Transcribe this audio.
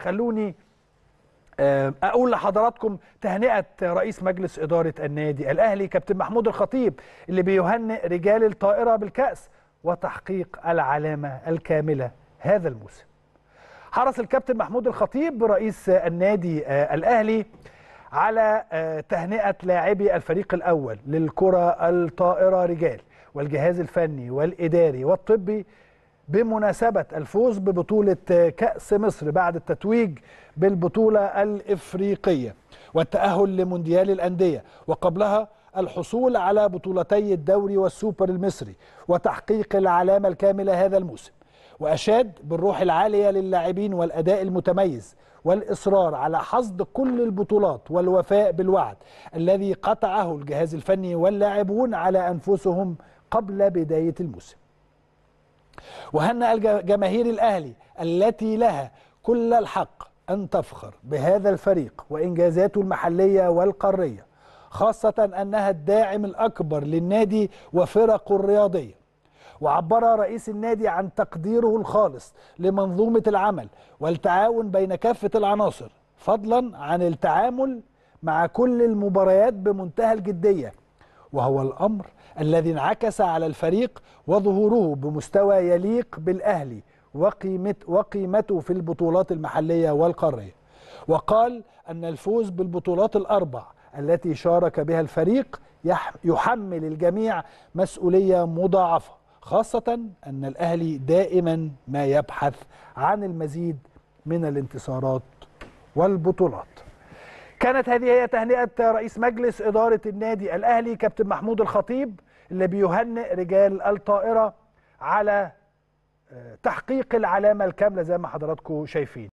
خلوني اقول لحضراتكم تهنئه رئيس مجلس اداره النادي الاهلي كابتن محمود الخطيب اللي بيهنئ رجال الطائره بالكاس وتحقيق العلامه الكامله هذا الموسم حرص الكابتن محمود الخطيب رئيس النادي آه، الاهلي على آه، تهنئه لاعبي الفريق الاول للكره الطائره رجال والجهاز الفني والاداري والطبي بمناسبة الفوز ببطولة كأس مصر بعد التتويج بالبطولة الإفريقية والتأهل لمونديال الأندية وقبلها الحصول على بطولتي الدوري والسوبر المصري وتحقيق العلامة الكاملة هذا الموسم وأشاد بالروح العالية للاعبين والأداء المتميز والإصرار على حصد كل البطولات والوفاء بالوعد الذي قطعه الجهاز الفني واللاعبون على أنفسهم قبل بداية الموسم وهنأ جماهير الأهلي التي لها كل الحق أن تفخر بهذا الفريق وإنجازاته المحلية والقارية خاصة أنها الداعم الأكبر للنادي وفرقه الرياضية وعبر رئيس النادي عن تقديره الخالص لمنظومة العمل والتعاون بين كافة العناصر فضلا عن التعامل مع كل المباريات بمنتهى الجدية وهو الأمر الذي انعكس على الفريق وظهوره بمستوى يليق بالأهلي وقيمت وقيمته في البطولات المحلية والقارية وقال أن الفوز بالبطولات الأربع التي شارك بها الفريق يحمل الجميع مسؤولية مضاعفة خاصة أن الأهلي دائما ما يبحث عن المزيد من الانتصارات والبطولات كانت هذه هي تهنئة رئيس مجلس إدارة النادي الأهلي كابتن محمود الخطيب اللي بيهنئ رجال الطائرة على آه، تحقيق العلامة الكاملة زي ما حضراتكم شايفين